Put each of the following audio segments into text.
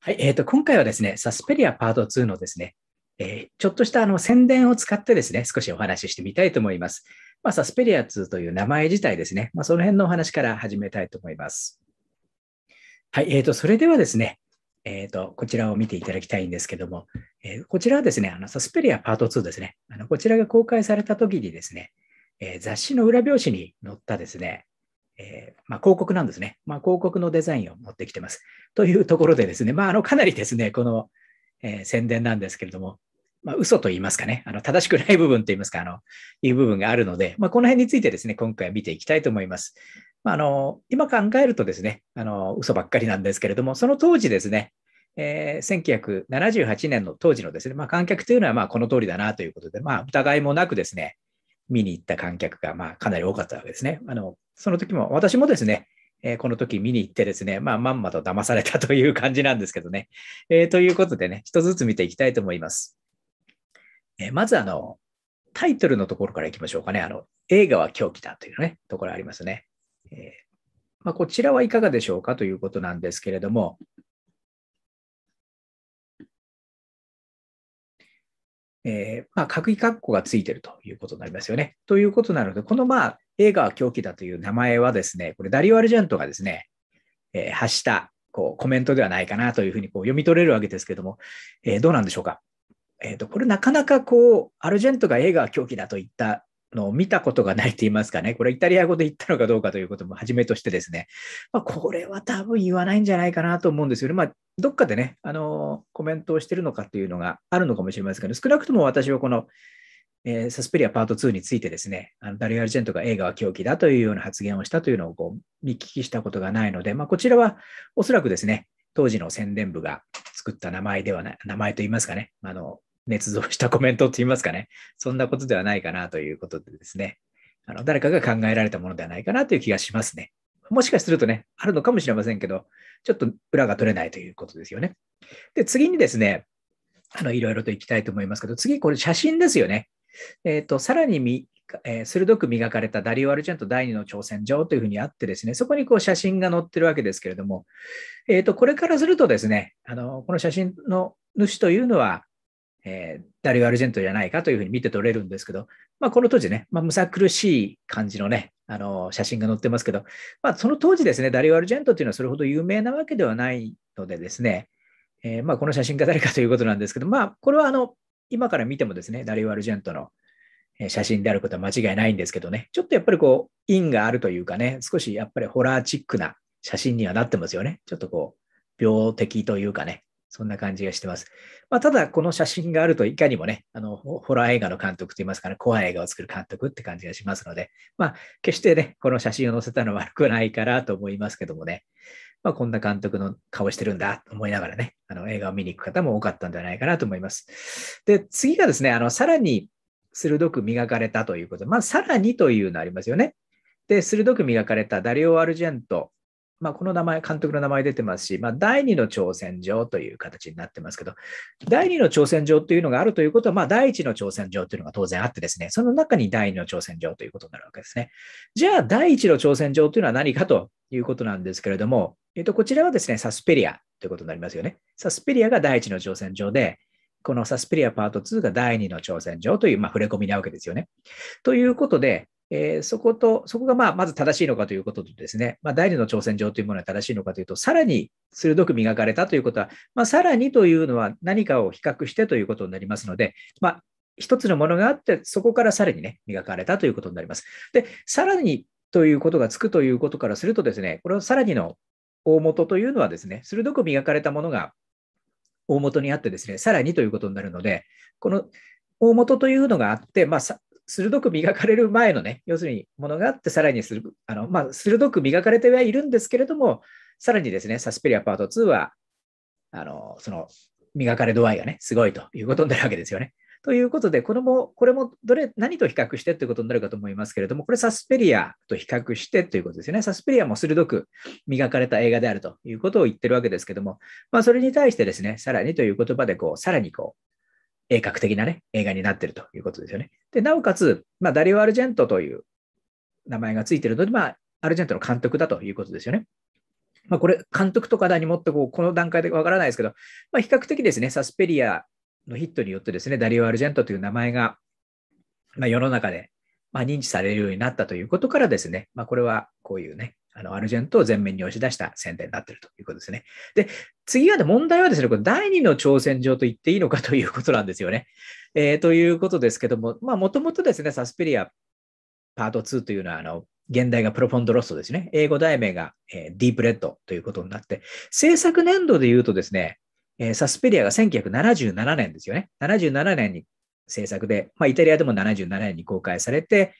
はい、えっ、ー、と、今回はですね、サスペリアパート2のですね、えー、ちょっとしたあの宣伝を使ってですね、少しお話ししてみたいと思います。まあ、サスペリア2という名前自体ですね、まあ、その辺のお話から始めたいと思います。はい、えっ、ー、と、それではですね、えっ、と、こちらを見ていただきたいんですけども、えこちらはですね、あのサスペリアパート2ですね、あのこちらが公開された時にですね、え雑誌の裏表紙に載ったですね、えー、まあ、広告なんですね。まあ、広告のデザインを持ってきてます。というところでですね、まあ、あのかなりですね、この、えー、宣伝なんですけれども、まあ、嘘と言いますかね、あの正しくない部分と言いますか、あのいう部分があるので、まあ、この辺についてですね、今回見ていきたいと思います。まあ、あの今考えるとですね、あの嘘ばっかりなんですけれども、その当時ですね、えー、1978年の当時のですね、まあ、観客というのはまあこの通りだなということで、まあ、疑いもなくですね、見に行った観客がまあかなり多かったわけですね。あのその時も、私もですね、えー、この時見に行ってですね、まあ、まんまと騙されたという感じなんですけどね。えー、ということでね、一つずつ見ていきたいと思います。えー、まず、あの、タイトルのところからいきましょうかね。あの、映画は狂気だというね、ところありますね。えー、まあ、こちらはいかがでしょうかということなんですけれども、えーまあ、角意括弧がついてるということになりますよね。ということなので、このまあ映画は狂気だという名前はですね、これダリオ・アルジェントがですね、えー、発したこうコメントではないかなというふうにこう読み取れるわけですけども、えー、どうなんでしょうか。えっ、ー、と、これなかなかこう、アルジェントが映画は狂気だと言ったのを見たことがないと言いますかね、これイタリア語で言ったのかどうかということもはじめとしてですね、まあ、これは多分言わないんじゃないかなと思うんですよね。まあ、どっかでね、あのコメントをしてるのかっていうのがあるのかもしれませんけど、少なくとも私はこのえー、サスペリアパート2についてですね、あのダリオ・アルジェントが映画は狂気だというような発言をしたというのをこう見聞きしたことがないので、まあ、こちらはおそらくですね、当時の宣伝部が作った名前ではない、名前といいますかね、あの、捏造したコメントといいますかね、そんなことではないかなということでですね、あの誰かが考えられたものではないかなという気がしますね。もしかするとね、あるのかもしれませんけど、ちょっと裏が取れないということですよね。で、次にですね、あの、いろいろといきたいと思いますけど、次、これ写真ですよね。えーと、さらにみ、えー、鋭く磨かれたダリオ・アルジェント第2の挑戦状というふうにあってですね、そこにこう写真が載ってるわけですけれども、えーと、とこれからするとですね、あのこの写真の主というのは、えー、ダリオ・アルジェントじゃないかというふうに見て取れるんですけど、まあ、この当時ね、まあ、むさ苦しい感じのね、あの写真が載ってますけど、まあ、その当時ですね、ダリオ・アルジェントというのはそれほど有名なわけではないのでですね、えー、まあ、この写真が誰かということなんですけど、まあ、これはあの今から見てもですね、ダリオ・アルジェントの写真であることは間違いないんですけどね、ちょっとやっぱりこう、因があるというかね、少しやっぱりホラーチックな写真にはなってますよね。ちょっとこう、病的というかね、そんな感じがしてます。まあ、ただ、この写真があると、いかにもね、あの、ホラー映画の監督といいますかね、怖い映画を作る監督って感じがしますので、まあ、決してね、この写真を載せたのは悪くないかなと思いますけどもね、まあ、こんな監督の顔してるんだと思いながらね、あの、映画を見に行く方も多かったんじゃないかなと思います。で、次がですね、あの、さらに鋭く磨かれたということで、まあ、さらにというのありますよね。で、鋭く磨かれたダリオ・アルジェントまあ、この名前、監督の名前出てますし、まあ、第二の挑戦状という形になってますけど、第二の挑戦状というのがあるということは、まあ、第一の挑戦状というのが当然あってですね、その中に第二の挑戦状ということになるわけですね。じゃあ、第一の挑戦状というのは何かということなんですけれども、えっと、こちらはですね、サスペリアということになりますよね。サスペリアが第一の挑戦状で、このサスペリアパート2が第2の挑戦状という、まあ、触れ込みなわけですよね。ということで、えー、そこと、そこがまあまず正しいのかということとですね、まあ、第二の挑戦状というものは正しいのかというと、さらに鋭く磨かれたということは、まあ、さらにというのは何かを比較してということになりますので、まあ、一つのものがあって、そこからさらにね、磨かれたということになります。で、さらにということがつくということからするとですね、これはさらにの大元というのはですね、鋭く磨かれたものが大元にあってですね、さらにということになるので、この大元というのがあって、まあ、鋭く磨かれる前のね、要するにものがあって、さらにするあの、まあ、鋭く磨かれてはいるんですけれども、さらにですね、サスペリアパート2は、あのその磨かれ度合いがね、すごいということになるわけですよね。ということで、これも、これもどれ、何と比較してということになるかと思いますけれども、これサスペリアと比較してということですよね。サスペリアも鋭く磨かれた映画であるということを言ってるわけですけども、まあ、それに対してですね、さらにという言葉で、こう、さらにこう、鋭角的なね、映画になってるということですよね。で、なおかつ、まあ、ダリオ・アルジェントという名前がついているので、まあ、アルジェントの監督だということですよね。まあ、これ、監督とかだにもってこう、この段階でわからないですけど、まあ、比較的ですね、サスペリアのヒットによってですね、ダリオ・アルジェントという名前が、ま世の中で、ま認知されるようになったということからですね、まこれはこういうね、あの、アルジェントを前面に押し出した宣伝になっているということですね。で、次はね、問題はですね、これ第2の挑戦状と言っていいのかということなんですよね。えー、ということですけども、まもともとですね、サスペリアパート2というのは、あの、現代がプロフォンドロストですね。英語題名が、えー、ディープレッドということになって、制作年度で言うとですね、えー、サスペリアが1977年ですよね。77年に制作で、まあ、イタリアでも77年に公開されて、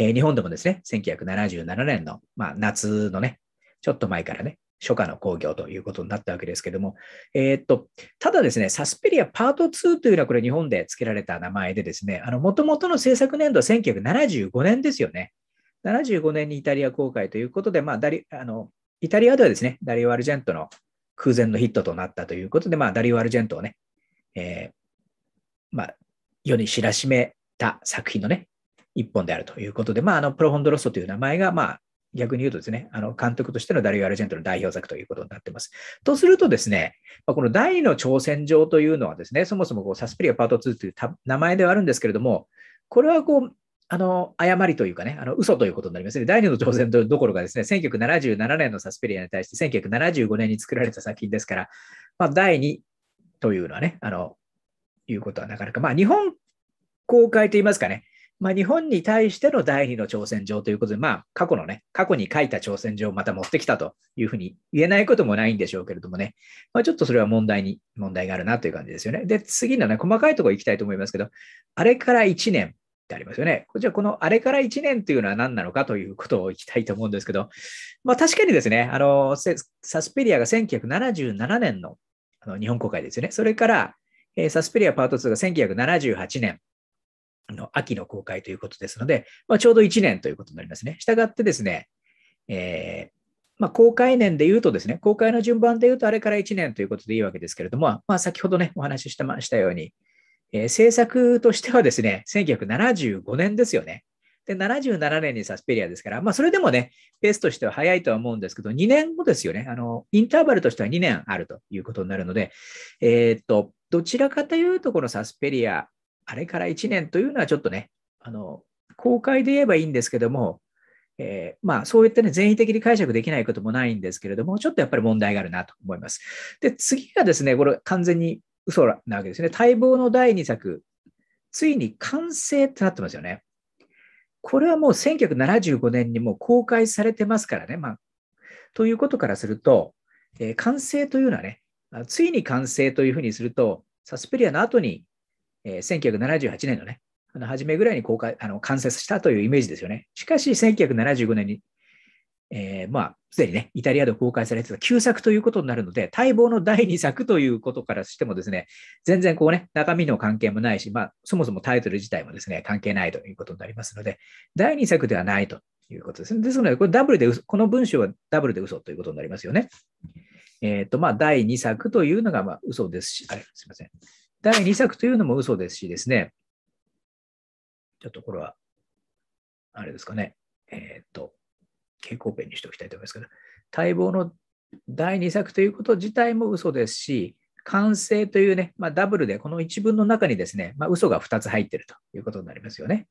えー、日本でもですね、1977年の、まあ、夏のね、ちょっと前からね、初夏の興行ということになったわけですけども、えー、っと、ただですね、サスペリアパート2というのはこれ日本で付けられた名前でですね、あの、もともとの制作年度は1975年ですよね。75年にイタリア公開ということで、まあ、ダリあのイタリアではですね、ダリオ・アルジェントの空前のヒットとなったということで、まあ、ダリオ・アルジェントをね、えー、まあ、世に知らしめた作品のね、一本であるということで、まあ、あのプロフォンドロストという名前が、まあ、逆に言うとですね、あの監督としてのダリオ・アルジェントの代表作ということになっています。とするとですね、この第2の挑戦状というのはですね、そもそもこうサスペリアパート2という名前ではあるんですけれども、これはこう、あの、誤りというかね、あの、嘘ということになりますね。第2の挑戦どころかですね、1977年のサスペリアに対して1975年に作られた作品ですから、まあ、第2というのはね、あの、いうことはなかなか、まあ、日本公開といいますかね、まあ、日本に対しての第二の挑戦状ということで、まあ、過去のね、過去に書いた挑戦状をまた持ってきたというふうに言えないこともないんでしょうけれどもね、まあ、ちょっとそれは問題に、問題があるなという感じですよね。で、次のね、細かいところ行きたいと思いますけど、あれから1年ってありますよね。こちら、このあれから1年というのは何なのかということを行きたいと思うんですけど、まあ、確かにですね、あの、サスペリアが1977年のあの日本公開ですよね。それから、えー、サスペリアパート2が1978年。の秋の公開ということですので、まあ、ちょうど1年ということになりますね。したがってですね、えー、まあ、公開年で言うとですね、公開の順番で言うとあれから1年ということでいいわけですけれども、まあ、先ほどね、お話ししてましたように、えー、としてはですね、1975年ですよね。で、77年にサスペリアですから、まあ、それでもね、ペースとしては早いとは思うんですけど、2年後ですよね。あの、インターバルとしては2年あるということになるので、えー、っと、どちらかというと、このサスペリアあれから1年というのはちょっとね、あの、公開で言えばいいんですけども、えー、まあ、そういったね、善意的に解釈できないこともないんですけれども、ちょっとやっぱり問題があるなと思います。で、次がですね、これ完全に嘘なわけですね。待望の第2作、ついに完成ってなってますよね。これはもう1975年にもう公開されてますからね。まあ、ということからすると、えー、完成というのはね、ついに完成というふうにすると、サスペリアの後にえー、1978年のね、あの初めぐらいに公開あの完成したというイメージですよね。しかし、1975年に、えー、まあ、すでにね、イタリアで公開されてた旧作ということになるので、待望の第2作ということからしてもですね、全然こうね、中身の関係もないし、まあ、そもそもタイトル自体もですね、関係ないということになりますので、第2作ではないということですね。ですので、これダブルで、この文章はダブルで嘘ということになりますよね。えっ、ー、と、まあ、第2作というのが、まあ、嘘ですし、あれ、すいません。第2作というのも嘘ですしですね、ちょっとこれは、あれですかね、えっ、と、蛍光ペンにしておきたいと思いますけど、待望の第2作ということ自体も嘘ですし、完成というね、まあ、ダブルで、この一文の中にですね、まあ、嘘が2つ入ってるということになりますよね。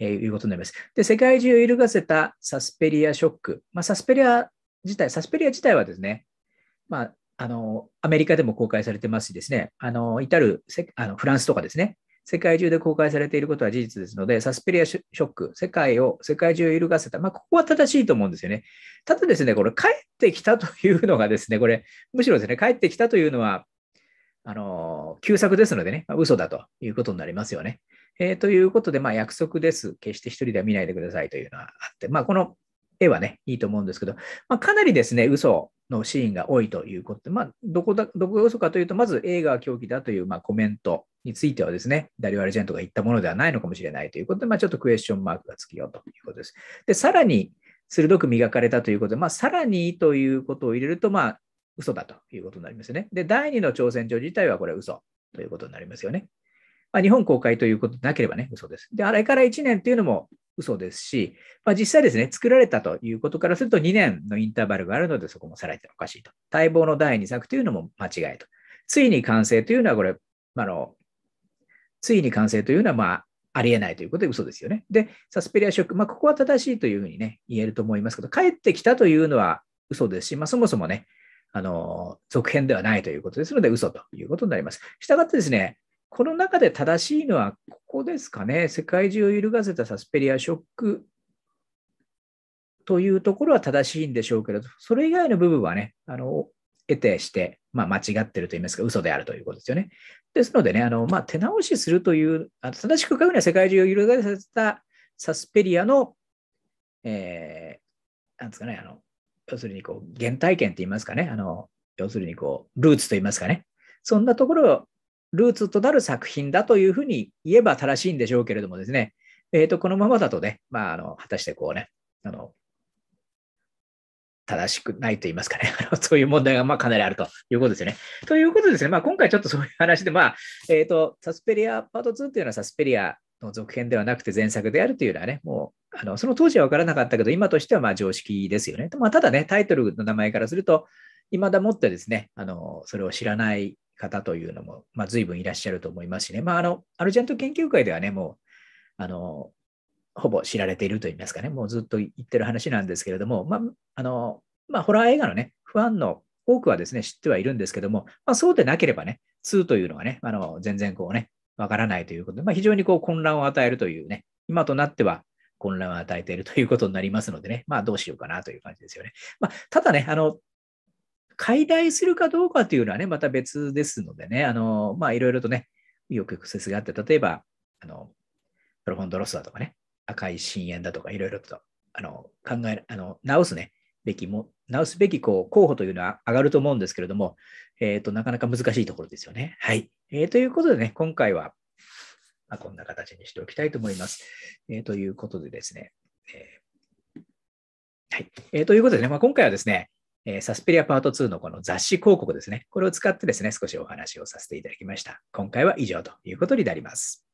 えー、いうことになります。で、世界中を揺るがせたサスペリアショック。まあ、サスペリア自体、サスペリア自体はですね、まあ、あの、アメリカでも公開されてますしですね、あの、至るあのフランスとかですね、世界中で公開されていることは事実ですので、サスペリアショック、世界を、世界中を揺るがせた、まあ、ここは正しいと思うんですよね。ただですね、これ、帰ってきたというのがですね、これ、むしろですね、帰ってきたというのは、あの、旧作ですのでね、まあ、嘘だということになりますよね。えー、ということで、まあ、約束です。決して一人では見ないでくださいというのはあって、まあ、この絵はね、いいと思うんですけど、まあ、かなりですね、嘘のシーンが多いということで、まあ、どこだ、どこが嘘かというと、まず映画は狂気だという、まあ、コメントについてはですね、ダリオ・アレジェントが言ったものではないのかもしれないということで、まあ、ちょっとクエスチョンマークがつきようということです。で、さらに、鋭く磨かれたということで、まあ、さらにということを入れると、まあ、嘘だということになりますよね。で、第2の挑戦状自体はこれ嘘ということになりますよね。まあ、日本公開ということでなければね、嘘です。で、あれから1年というのも、嘘ですし、まあ、実際ですね、作られたということからすると2年のインターバルがあるので、そこもさらにおかしいと。待望の第2作というのも間違いと。ついに完成というのは、これ、あの、ついに完成というのは、まあ、ありえないということで嘘ですよね。で、サスペリアショック、まあ、ここは正しいというふうにね、言えると思いますけど、帰ってきたというのは嘘ですし、まあ、そもそもね、あの、続編ではないということですので、嘘ということになります。したがってですね、この中で正しいのはこですかね、世界中を揺るがせたサスペリアショックというところは正しいんでしょうけれど、それ以外の部分はね、あの得てして、まあ、間違ってると言いますか、嘘であるということですよね。ですのでね、あのまあ、手直しするという、あの正しく書くには世界中を揺るがせたサスペリアの、えー、なんですかね、あの要するにこう原体験と言いますかね、あの要するにこうルーツと言いますかね、そんなところルーツとなる作品だというふうに言えば正しいんでしょうけれどもですね、えー、と、このままだとね、まあ、あの、果たしてこうね、あの、正しくないと言いますかね。そういう問題がまあかなりあるということですよね。ということですね、まあ、今回ちょっとそういう話で、まあ、えー、と、サスペリアパート2というのはサスペリアの続編ではなくて前作であるというのはね、もう、あのその当時は分からなかったけど、今としてはま常識ですよね。まあ、ただね、タイトルの名前からすると、未だもってですね、あのそれを知らない方というのも、まあ、随分いらっしゃると思いますしね、まあ、あのアルジェント研究会ではね、もうあのほぼ知られているといいますかね、もうずっと言ってる話なんですけれども、まああのまあ、ホラー映画のね、ファンの多くはですね、知ってはいるんですけども、まあ、そうでなければね、2というのはね、あの全然こうね、わからないということで、まあ、非常にこう混乱を与えるというね、今となっては混乱を与えているということになりますのでね、まあどうしようかなという感じですよね。まあ、ただね、あの、解体するかどうかというのはね、また別ですのでね、あの、まあ、いろいろとね、よく説があって、例えば、あの、プロフォンドロスだとかね、赤い深淵だとか、いろいろと、あの、考え、あの、直すね、べきも、直すべきこう候補というのは上がると思うんですけれども、えっ、ー、と、なかなか難しいところですよね。はい。えー、ということでね、今回は、まあ、こんな形にしておきたいと思います。えー、ということでですね、えー、はい。えー、ということでね、まあ、今回はですね、えー、サスペリアパート2のこの雑誌広告ですね。これを使ってですね、少しお話をさせていただきました。今回は以上ということになります。